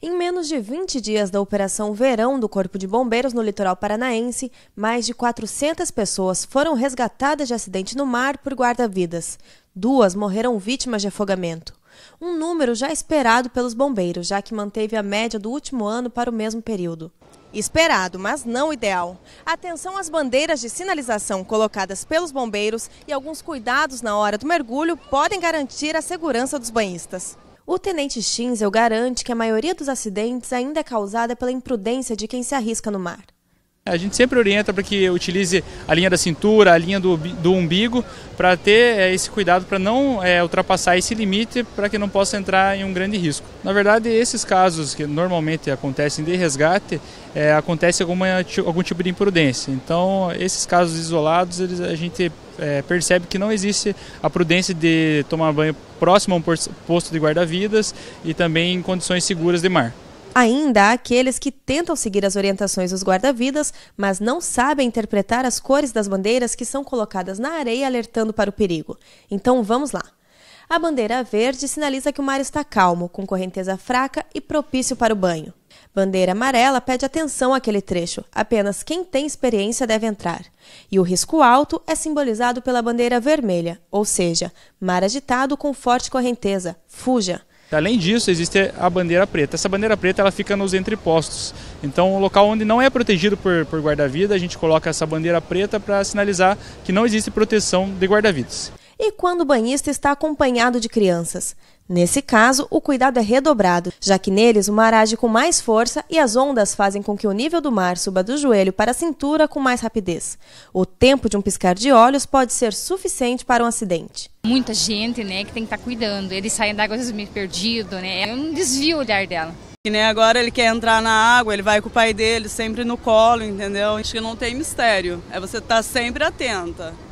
Em menos de 20 dias da Operação Verão do Corpo de Bombeiros no litoral paranaense, mais de 400 pessoas foram resgatadas de acidente no mar por guarda-vidas. Duas morreram vítimas de afogamento. Um número já esperado pelos bombeiros, já que manteve a média do último ano para o mesmo período. Esperado, mas não ideal. Atenção às bandeiras de sinalização colocadas pelos bombeiros e alguns cuidados na hora do mergulho podem garantir a segurança dos banhistas. O tenente Schinzel garante que a maioria dos acidentes ainda é causada pela imprudência de quem se arrisca no mar. A gente sempre orienta para que utilize a linha da cintura, a linha do, do umbigo, para ter é, esse cuidado para não é, ultrapassar esse limite para que não possa entrar em um grande risco. Na verdade, esses casos que normalmente acontecem de resgate, é, acontece alguma, algum tipo de imprudência. Então, esses casos isolados, eles, a gente é, percebe que não existe a prudência de tomar banho próximo a um posto de guarda-vidas e também em condições seguras de mar. Ainda há aqueles que tentam seguir as orientações dos guarda-vidas, mas não sabem interpretar as cores das bandeiras que são colocadas na areia alertando para o perigo. Então vamos lá. A bandeira verde sinaliza que o mar está calmo, com correnteza fraca e propício para o banho. Bandeira amarela pede atenção àquele trecho, apenas quem tem experiência deve entrar. E o risco alto é simbolizado pela bandeira vermelha, ou seja, mar agitado com forte correnteza, fuja. Além disso, existe a bandeira preta. Essa bandeira preta ela fica nos entrepostos. Então, o local onde não é protegido por, por guarda-vida, a gente coloca essa bandeira preta para sinalizar que não existe proteção de guarda-vidas e quando o banhista está acompanhado de crianças. Nesse caso, o cuidado é redobrado, já que neles o mar age com mais força e as ondas fazem com que o nível do mar suba do joelho para a cintura com mais rapidez. O tempo de um piscar de olhos pode ser suficiente para um acidente. Muita gente, né, que tem que estar tá cuidando. Ele sai da água às vezes meio perdido, né? Eu é não desvio o olhar dela. E, né, agora ele quer entrar na água, ele vai com o pai dele sempre no colo, entendeu? Acho que não tem mistério. É você estar tá sempre atenta.